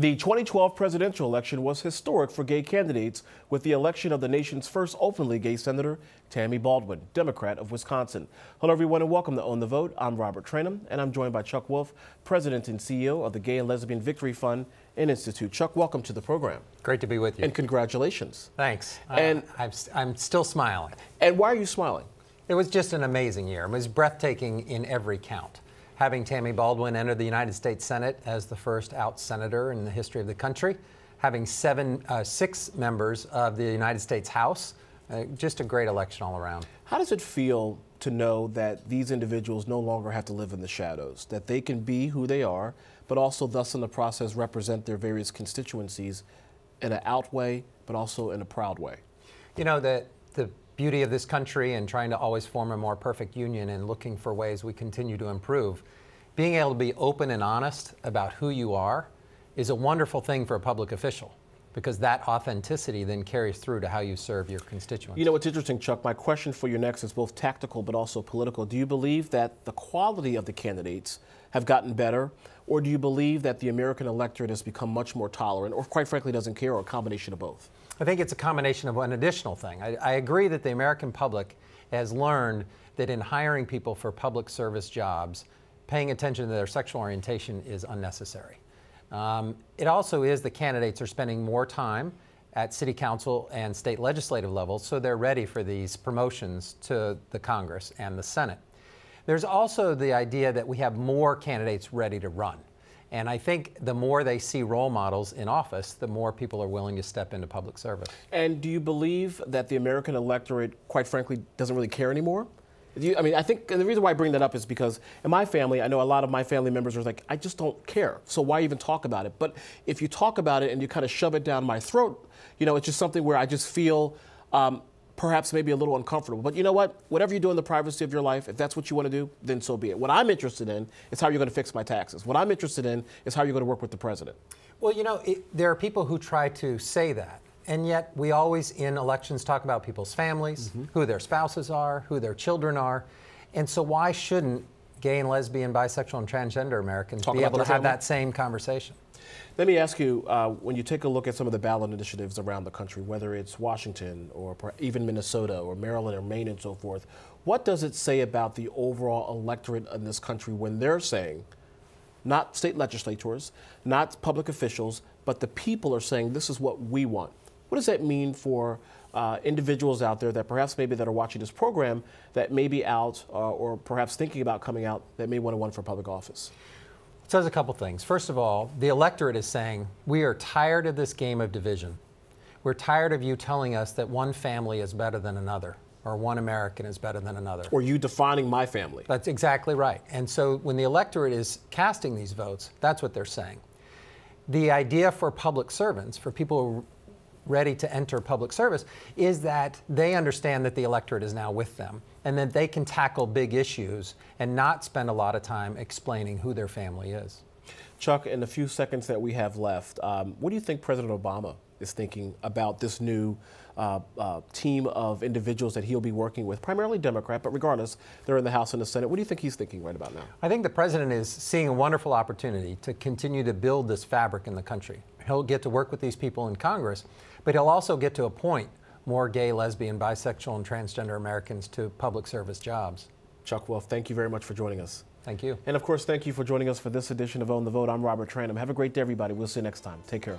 The 2012 presidential election was historic for gay candidates with the election of the nation's first openly gay senator, Tammy Baldwin, Democrat of Wisconsin. Hello, everyone, and welcome to Own the Vote. I'm Robert Tranum, and I'm joined by Chuck Wolf, President and CEO of the Gay and Lesbian Victory Fund and Institute. Chuck, welcome to the program. Great to be with you. And congratulations. Thanks. Uh, and uh, I'm, I'm still smiling. And why are you smiling? It was just an amazing year. It was breathtaking in every count having Tammy Baldwin enter the United States Senate as the first out senator in the history of the country, having seven, uh, six members of the United States House. Uh, just a great election all around. How does it feel to know that these individuals no longer have to live in the shadows, that they can be who they are, but also thus in the process represent their various constituencies in an out way, but also in a proud way? You know, the, the beauty of this country and trying to always form a more perfect union and looking for ways we continue to improve. Being able to be open and honest about who you are is a wonderful thing for a public official because that authenticity then carries through to how you serve your constituents. You know, what's interesting, Chuck. My question for you next is both tactical but also political. Do you believe that the quality of the candidates have gotten better, or do you believe that the American electorate has become much more tolerant, or quite frankly doesn't care, or a combination of both? I think it's a combination of an additional thing. I, I agree that the American public has learned that in hiring people for public service jobs, paying attention to their sexual orientation is unnecessary. Um, it also is the candidates are spending more time at city council and state legislative levels, so they're ready for these promotions to the Congress and the Senate. There's also the idea that we have more candidates ready to run. And I think the more they see role models in office, the more people are willing to step into public service. And do you believe that the American electorate, quite frankly, doesn't really care anymore? You, I mean, I think, and the reason why I bring that up is because in my family, I know a lot of my family members are like, I just don't care. So why even talk about it? But if you talk about it and you kind of shove it down my throat, you know, it's just something where I just feel um, perhaps maybe a little uncomfortable. But you know what? Whatever you do in the privacy of your life, if that's what you want to do, then so be it. What I'm interested in is how you're going to fix my taxes. What I'm interested in is how you're going to work with the president. Well, you know, it, there are people who try to say that and yet we always in elections talk about people's families, mm -hmm. who their spouses are, who their children are. And so why shouldn't gay and lesbian, bisexual and transgender Americans talk be able to have family? that same conversation? Let me ask you, uh, when you take a look at some of the ballot initiatives around the country, whether it's Washington or even Minnesota or Maryland or Maine and so forth, what does it say about the overall electorate in this country when they're saying, not state legislators, not public officials, but the people are saying, this is what we want? What does that mean for uh, individuals out there that perhaps maybe that are watching this program that may be out uh, or perhaps thinking about coming out that may want to run for public office? It says a couple things. First of all, the electorate is saying, we are tired of this game of division. We're tired of you telling us that one family is better than another or one American is better than another. Or you defining my family. That's exactly right. And so when the electorate is casting these votes, that's what they're saying. The idea for public servants, for people who ready to enter public service is that they understand that the electorate is now with them and that they can tackle big issues and not spend a lot of time explaining who their family is. Chuck, in the few seconds that we have left, um, what do you think President Obama is thinking about this new uh, uh, team of individuals that he'll be working with, primarily Democrat, but regardless, they're in the House and the Senate. What do you think he's thinking right about now? I think the president is seeing a wonderful opportunity to continue to build this fabric in the country he'll get to work with these people in Congress, but he'll also get to appoint more gay, lesbian, bisexual, and transgender Americans to public service jobs. Chuck Wolf, thank you very much for joining us. Thank you. And of course, thank you for joining us for this edition of Own the Vote. I'm Robert Tranum. Have a great day, everybody. We'll see you next time. Take care.